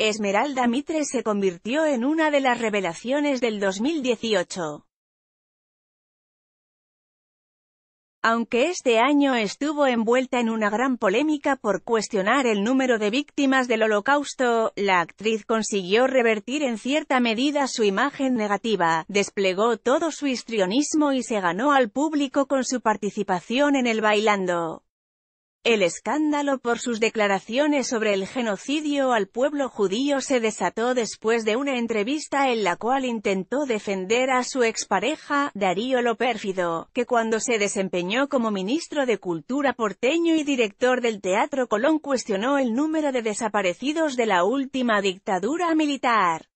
Esmeralda Mitre se convirtió en una de las revelaciones del 2018. Aunque este año estuvo envuelta en una gran polémica por cuestionar el número de víctimas del holocausto, la actriz consiguió revertir en cierta medida su imagen negativa, desplegó todo su histrionismo y se ganó al público con su participación en el bailando. El escándalo por sus declaraciones sobre el genocidio al pueblo judío se desató después de una entrevista en la cual intentó defender a su expareja, Darío Lo Pérfido, que cuando se desempeñó como ministro de Cultura porteño y director del Teatro Colón cuestionó el número de desaparecidos de la última dictadura militar.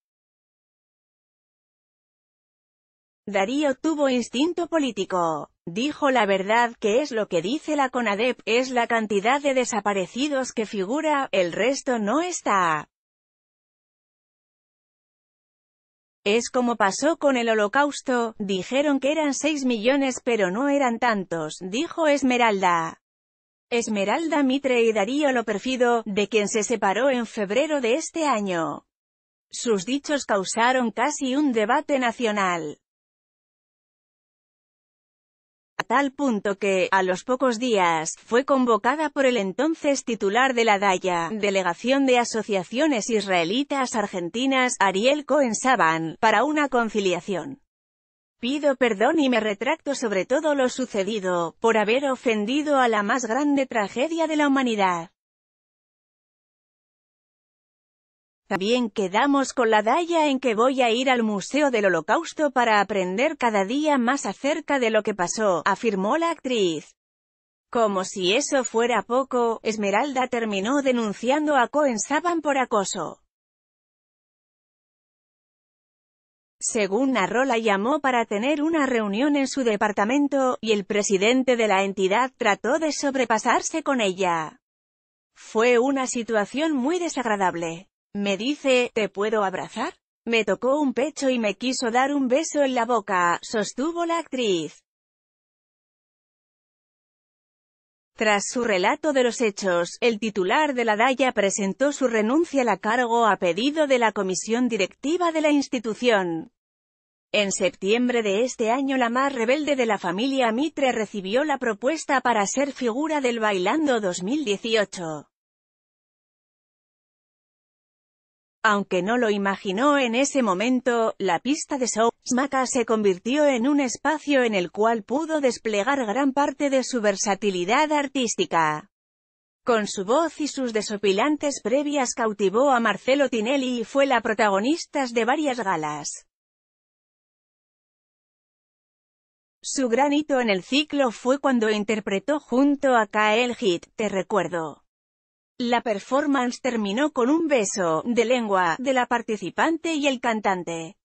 Darío tuvo instinto político. Dijo la verdad que es lo que dice la CONADEP, es la cantidad de desaparecidos que figura, el resto no está. Es como pasó con el holocausto, dijeron que eran 6 millones pero no eran tantos, dijo Esmeralda. Esmeralda Mitre y Darío Lo Perfido, de quien se separó en febrero de este año. Sus dichos causaron casi un debate nacional tal punto que, a los pocos días, fue convocada por el entonces titular de la DAIA, Delegación de Asociaciones Israelitas Argentinas, Ariel Cohen Saban, para una conciliación. Pido perdón y me retracto sobre todo lo sucedido, por haber ofendido a la más grande tragedia de la humanidad. También quedamos con la daya en que voy a ir al Museo del Holocausto para aprender cada día más acerca de lo que pasó, afirmó la actriz. Como si eso fuera poco, Esmeralda terminó denunciando a Cohen Saban por acoso. Según narró la llamó para tener una reunión en su departamento, y el presidente de la entidad trató de sobrepasarse con ella. Fue una situación muy desagradable. Me dice, ¿te puedo abrazar? Me tocó un pecho y me quiso dar un beso en la boca, sostuvo la actriz. Tras su relato de los hechos, el titular de la Daya presentó su renuncia a cargo a pedido de la comisión directiva de la institución. En septiembre de este año la más rebelde de la familia Mitre recibió la propuesta para ser figura del Bailando 2018. Aunque no lo imaginó en ese momento, la pista de Maca se convirtió en un espacio en el cual pudo desplegar gran parte de su versatilidad artística. Con su voz y sus desopilantes previas cautivó a Marcelo Tinelli y fue la protagonista de varias galas. Su gran hito en el ciclo fue cuando interpretó junto a Kael Hit, Te Recuerdo. La performance terminó con un beso, de lengua, de la participante y el cantante.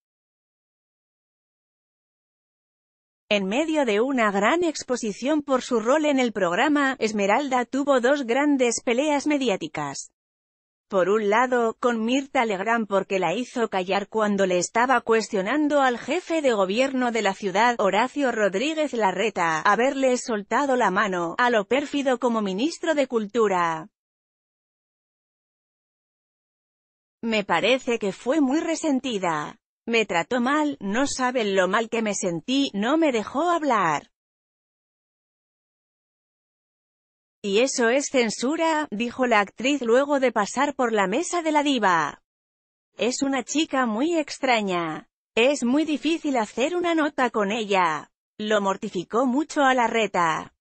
En medio de una gran exposición por su rol en el programa, Esmeralda tuvo dos grandes peleas mediáticas. Por un lado, con Mirta Legrand porque la hizo callar cuando le estaba cuestionando al jefe de gobierno de la ciudad, Horacio Rodríguez Larreta, haberle soltado la mano, a lo pérfido como ministro de Cultura. Me parece que fue muy resentida. Me trató mal, no saben lo mal que me sentí, no me dejó hablar. Y eso es censura, dijo la actriz luego de pasar por la mesa de la diva. Es una chica muy extraña. Es muy difícil hacer una nota con ella. Lo mortificó mucho a la reta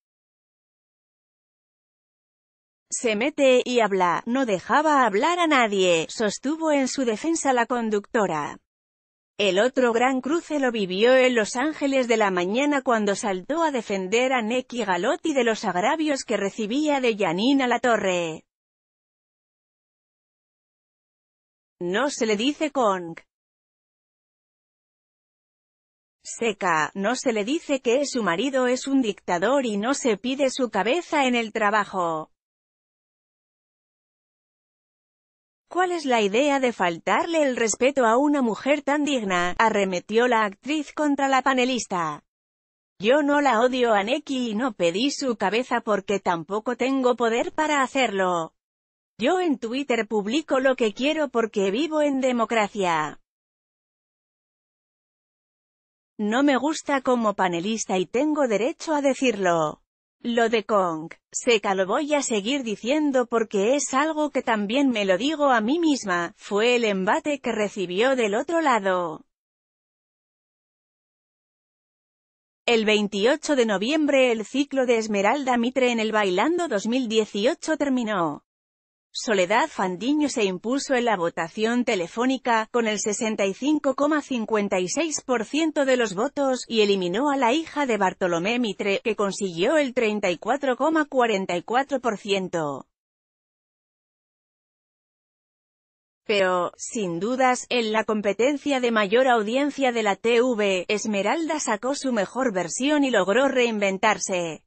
se mete y habla, no dejaba hablar a nadie, sostuvo en su defensa la conductora. El otro gran cruce lo vivió en Los Ángeles de la mañana cuando saltó a defender a Neki Galotti de los agravios que recibía de la torre. No se le dice Kong. Seca, no se le dice que su marido es un dictador y no se pide su cabeza en el trabajo. ¿Cuál es la idea de faltarle el respeto a una mujer tan digna? Arremetió la actriz contra la panelista. Yo no la odio a Neki y no pedí su cabeza porque tampoco tengo poder para hacerlo. Yo en Twitter publico lo que quiero porque vivo en democracia. No me gusta como panelista y tengo derecho a decirlo. Lo de Kong, seca lo voy a seguir diciendo porque es algo que también me lo digo a mí misma, fue el embate que recibió del otro lado. El 28 de noviembre el ciclo de Esmeralda Mitre en el Bailando 2018 terminó. Soledad Fandiño se impuso en la votación telefónica, con el 65,56% de los votos, y eliminó a la hija de Bartolomé Mitre, que consiguió el 34,44%. Pero, sin dudas, en la competencia de mayor audiencia de la TV, Esmeralda sacó su mejor versión y logró reinventarse.